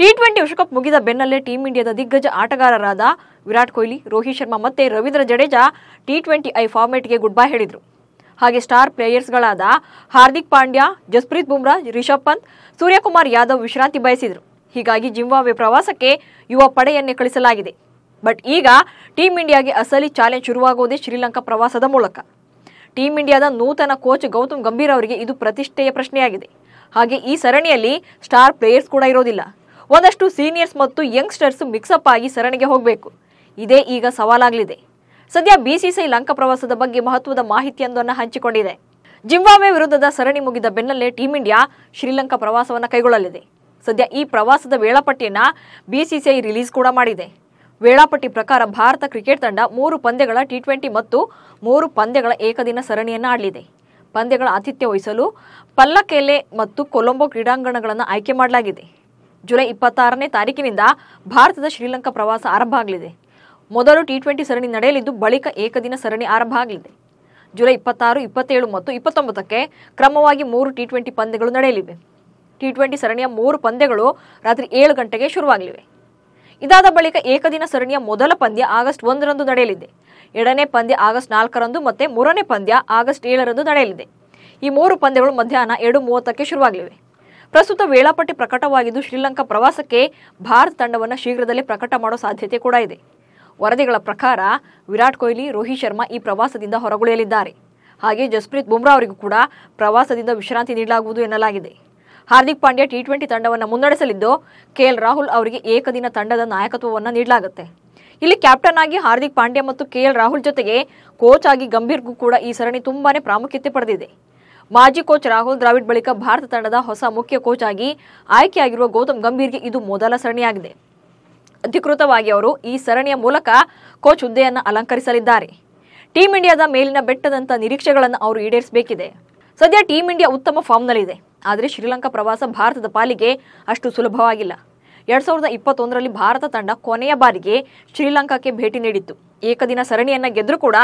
T twenty ವಿಶ್ವಕಪ್ ಮುಗಿದ ಬೆನ್ನಲ್ಲೇ ಟೀಂ ಇಂಡಿಯಾದ ದಿಗ್ಗಜ ಆಟಗಾರರಾದ ವಿರಾಟ್ ಕೊಹ್ಲಿ ರೋಹಿತ್ ಶರ್ಮಾ ಮತ್ತೆ Ravindra Jadeja T twenty I ಫಾರ್ಮೆಟ್ಗೆ ಗುಡ್ ಬೈ ಹೇಳಿದರು ಹಾಗೆ ಸ್ಟಾರ್ ಪ್ಲೇಯರ್ಸ್ಗಳಾದ ಹಾರ್ದಿಕ್ ಪಾಂಡ್ಯ ಜಸ್ಪ್ರೀತ್ ಬುಮ್ರಾ ರಿಷಬ್ ಪಂತ್ ಸೂರ್ಯಕುಮಾರ್ ಯಾದವ್ ವಿಶ್ರಾಂತಿ ಬಯಸಿದರು ಹೀಗಾಗಿ ಜಿಂಬಾಬ್ವೆ ಪ್ರವಾಸಕ್ಕೆ ಯುವ ಪಡೆಯನ್ನೇ ಕಳಿಸಲಾಗಿದೆ ಬಟ್ ಈಗ ಟೀಂ ಇಂಡಿಯಾಗೆ ಅಸಲಿ ಚಾಲೆಂಜ್ ಶುರುವಾಗುವುದೇ ಶ್ರೀಲಂಕಾ ಪ್ರವಾಸದ ಮೂಲಕ ಟೀಂ ಇಂಡಿಯಾದ ನೂತನ ಕೋಚ್ ಗೌತಮ್ ಗಂಭೀರ್ ಅವರಿಗೆ ಇದು ಪ್ರತಿಷ್ಠೆಯ ಪ್ರಶ್ನೆಯಾಗಿದೆ ಹಾಗೆ ಈ ಸರಣಿಯಲ್ಲಿ ಸ್ಟಾರ್ ಪ್ಲೇಯರ್ಸ್ ಕೂಡ ಇರೋದಿಲ್ಲ ಒಂದಷ್ಟು ಸೀನಿಯರ್ಸ್ ಮತ್ತು ಯಂಗ್ಸ್ಟರ್ಸ್ ಮಿಕ್ಸಪ್ ಆಗಿ ಸರಣಿಗೆ ಹೋಗಬೇಕು ಇದೇ ಈಗ ಸವಾಲಾಗಲಿದೆ ಸದ್ಯ ಬಿಸಿಸಿಐ ಲಂಕಾ ಪ್ರವಾಸದ ಬಗ್ಗೆ ಮಹತ್ವದ ಮಾಹಿತಿಯೊಂದನ್ನು ಹಂಚಿಕೊಂಡಿದೆ ಜಿಂಬಾಬ್ವೆ ವಿರುದ್ಧದ ಸರಣಿ ಮುಗಿದ ಬೆನ್ನಲ್ಲೇ ಟೀಂ ಇಂಡಿಯಾ ಶ್ರೀಲಂಕಾ ಪ್ರವಾಸವನ್ನು ಕೈಗೊಳ್ಳಲಿದೆ ಸದ್ಯ ಈ ಪ್ರವಾಸದ ವೇಳಾಪಟ್ಟಿಯನ್ನು ಬಿಸಿಸಿಐ ರಿಲೀಸ್ ಕೂಡ ಮಾಡಿದೆ ವೇಳಾಪಟ್ಟಿ ಪ್ರಕಾರ ಭಾರತ ಕ್ರಿಕೆಟ್ ತಂಡ ಮೂರು ಪಂದ್ಯಗಳ ಟಿ ಟ್ವೆಂಟಿ ಮತ್ತು ಮೂರು ಪಂದ್ಯಗಳ ಏಕದಿನ ಸರಣಿಯನ್ನು ಆಡಲಿದೆ ಪಂದ್ಯಗಳ ಆತಿಥ್ಯ ವಹಿಸಲು ಪಲ್ಲಕೆಲೆ ಮತ್ತು ಕೊಲಂಬೋ ಕ್ರೀಡಾಂಗಣಗಳನ್ನು ಆಯ್ಕೆ ಮಾಡಲಾಗಿದೆ ಜುಲೈ ಇಪ್ಪತ್ತಾರನೇ ತಾರೀಕಿನಿಂದ ಭಾರತದ ಶ್ರೀಲಂಕಾ ಪ್ರವಾಸ ಆರಂಭ ಆಗಲಿದೆ ಮೊದಲು ಟಿ ಟ್ವೆಂಟಿ ಸರಣಿ ನಡೆಯಲಿದ್ದು ಬಳಿಕ ಏಕದಿನ ಸರಣಿ ಆರಂಭ ಆಗಲಿದೆ ಜುಲೈ ಇಪ್ಪತ್ತಾರು ಇಪ್ಪತ್ತೇಳು ಮತ್ತು ಇಪ್ಪತ್ತೊಂಬತ್ತಕ್ಕೆ ಕ್ರಮವಾಗಿ ಮೂರು ಟಿ ಟ್ವೆಂಟಿ ಪಂದ್ಯಗಳು ನಡೆಯಲಿವೆ ಟಿ ಟ್ವೆಂಟಿ ಸರಣಿಯ ಮೂರು ಪಂದ್ಯಗಳು ರಾತ್ರಿ ಏಳು ಗಂಟೆಗೆ ಶುರುವಾಗಲಿವೆ ಇದಾದ ಬಳಿಕ ಏಕದಿನ ಸರಣಿಯ ಮೊದಲ ಪಂದ್ಯ ಆಗಸ್ಟ್ ಒಂದರಂದು ನಡೆಯಲಿದೆ ಎರಡನೇ ಪಂದ್ಯ ಆಗಸ್ಟ್ ನಾಲ್ಕರಂದು ಮತ್ತು ಮೂರನೇ ಪಂದ್ಯ ಆಗಸ್ಟ್ ಏಳರಂದು ನಡೆಯಲಿದೆ ಈ ಮೂರು ಪಂದ್ಯಗಳು ಮಧ್ಯಾಹ್ನ ಎರಡು ಮೂವತ್ತಕ್ಕೆ ಶುರುವಾಗಲಿವೆ ಪ್ರಸ್ತುತ ವೇಳಾಪಟ್ಟಿ ಪ್ರಕಟವಾಗಿದ್ದು ಶ್ರೀಲಂಕಾ ಪ್ರವಾಸಕ್ಕೆ ಭಾರತ ತಂಡವನ್ನು ಶೀಘ್ರದಲ್ಲೇ ಪ್ರಕಟ ಮಾಡೋ ಸಾಧ್ಯತೆ ಕೂಡ ಇದೆ ವರದಿಗಳ ಪ್ರಕಾರ ವಿರಾಟ್ ಕೊಹ್ಲಿ ರೋಹಿತ್ ಶರ್ಮಾ ಈ ಪ್ರವಾಸದಿಂದ ಹೊರಗುಳಿಯಲಿದ್ದಾರೆ ಹಾಗೆ ಜಸ್ಪ್ರೀತ್ ಬುಮ್ರಾ ಅವರಿಗೂ ಕೂಡ ಪ್ರವಾಸದಿಂದ ವಿಶ್ರಾಂತಿ ನೀಡಲಾಗುವುದು ಎನ್ನಲಾಗಿದೆ ಹಾರ್ದಿಕ್ ಪಾಂಡ್ಯ ಟಿ ಟ್ವೆಂಟಿ ತಂಡವನ್ನು ಮುನ್ನಡೆಸಲಿದ್ದು ಕೆಎಲ್ ರಾಹುಲ್ ಅವರಿಗೆ ಏಕದಿನ ತಂಡದ ನಾಯಕತ್ವವನ್ನು ನೀಡಲಾಗುತ್ತೆ ಇಲ್ಲಿ ಕ್ಯಾಪ್ಟನ್ ಆಗಿ ಹಾರ್ದಿಕ್ ಪಾಂಡ್ಯ ಮತ್ತು ಕೆಎಲ್ ರಾಹುಲ್ ಜೊತೆಗೆ ಕೋಚ್ ಆಗಿ ಗಂಭೀರ್ಗೂ ಕೂಡ ಈ ಸರಣಿ ತುಂಬಾನೇ ಪ್ರಾಮುಖ್ಯತೆ ಪಡೆದಿದೆ ಮಾಜಿ ಕೋಚ್ ರಾಹುಲ್ ದ್ರಾವಿಡ್ ಬಳಿಕ ಭಾರತ ತಂಡದ ಹೊಸ ಮುಖ್ಯ ಕೋಚ್ ಆಗಿ ಆಯ್ಕೆಯಾಗಿರುವ ಗೌತಮ್ ಗಂಭೀರ್ಗೆ ಇದು ಮೊದಲ ಸರಣಿಯಾಗಿದೆ ಅಧಿಕೃತವಾಗಿ ಅವರು ಈ ಸರಣಿಯ ಮೂಲಕ ಕೋಚ್ ಹುದ್ದೆಯನ್ನು ಅಲಂಕರಿಸಲಿದ್ದಾರೆ ಟೀಂ ಇಂಡಿಯಾದ ಮೇಲಿನ ಬೆಟ್ಟದಂತ ನಿರೀಕ್ಷೆಗಳನ್ನು ಅವರು ಈಡೇರಿಸಬೇಕಿದೆ ಸದ್ಯ ಟೀಂ ಇಂಡಿಯಾ ಉತ್ತಮ ಫಾರ್ಮ್ನಲ್ಲಿದೆ ಆದರೆ ಶ್ರೀಲಂಕಾ ಪ್ರವಾಸ ಭಾರತದ ಪಾಲಿಗೆ ಅಷ್ಟು ಸುಲಭವಾಗಿಲ್ಲ ಎರಡ್ ಸಾವಿರದ ಇಪ್ಪತ್ತೊಂದರಲ್ಲಿ ಭಾರತ ತಂಡ ಕೊನೆಯ ಬಾರಿಗೆ ಶ್ರೀಲಂಕಾಕ್ಕೆ ಭೇಟಿ ನೀಡಿತ್ತು ಏಕದಿನ ಸರಣಿಯನ್ನು ಗೆದ್ದರೂ ಕೂಡ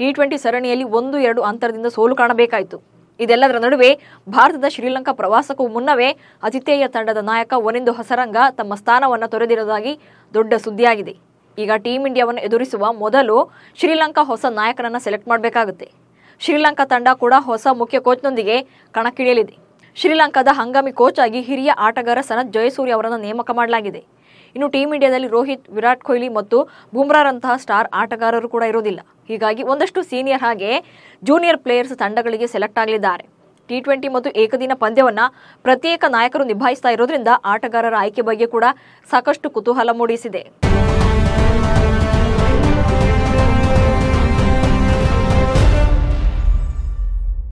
ಟಿ ಟ್ವೆಂಟಿ ಸರಣಿಯಲ್ಲಿ ಒಂದು ಎರಡು ಅಂತರದಿಂದ ಸೋಲು ಕಾಣಬೇಕಾಯಿತು ಇದೆಲ್ಲದರ ನಡುವೆ ಭಾರತದ ಶ್ರೀಲಂಕಾ ಪ್ರವಾಸಕ್ಕೂ ಮುನ್ನವೇ ಆತಿಥೇಯ ತಂಡದ ನಾಯಕ ಒನೆಂದು ಹಸರಂಗ ತಮ್ಮ ಸ್ಥಾನವನ್ನು ತೊರೆದಿರುವುದಾಗಿ ದೊಡ್ಡ ಸುದ್ದಿಯಾಗಿದೆ ಈಗ ಟೀಂ ಇಂಡಿಯಾವನ್ನು ಎದುರಿಸುವ ಮೊದಲು ಶ್ರೀಲಂಕಾ ಹೊಸ ನಾಯಕನನ್ನು ಸೆಲೆಕ್ಟ್ ಮಾಡಬೇಕಾಗುತ್ತೆ ಶ್ರೀಲಂಕಾ ತಂಡ ಕೂಡ ಹೊಸ ಮುಖ್ಯ ಕೋಚ್ನೊಂದಿಗೆ ಕಣಕ್ಕಿಳಿಯಲಿದೆ ಶ್ರೀಲಂಕಾದ ಹಂಗಾಮಿ ಕೋಚ್ ಆಗಿ ಹಿರಿಯ ಆಟಗಾರ ಸನತ್ ಜಯಸೂರ್ಯ ಅವರನ್ನು ನೇಮಕ ಮಾಡಲಾಗಿದೆ ಇನ್ನು ಟೀಂ ಇಂಡಿಯಾದಲ್ಲಿ ರೋಹಿತ್ ವಿರಾಟ್ ಕೊಹ್ಲಿ ಮತ್ತು ಬುಮ್ರಾರಂತಹ ಸ್ಟಾರ್ ಆಟಗಾರರು ಕೂಡ ಇರೋದಿಲ್ಲ ಹೀಗಾಗಿ ಒಂದಷ್ಟು ಸೀನಿಯರ್ ಹಾಗೆ ಜೂನಿಯರ್ ಪ್ಲೇಯರ್ಸ್ ತಂಡಗಳಿಗೆ ಸೆಲೆಕ್ಟ್ ಆಗಲಿದ್ದಾರೆ ಟಿ ಟ್ವೆಂಟಿ ಮತ್ತು ಏಕದಿನ ಪಂದ್ಯವನ್ನ ಪ್ರತ್ಯೇಕ ನಾಯಕರು ನಿಭಾಯಿಸ್ತಾ ಇರೋದ್ರಿಂದ ಆಟಗಾರರ ಆಯ್ಕೆ ಬಗ್ಗೆ ಕೂಡ ಸಾಕಷ್ಟು ಕುತೂಹಲ ಮೂಡಿಸಿದೆ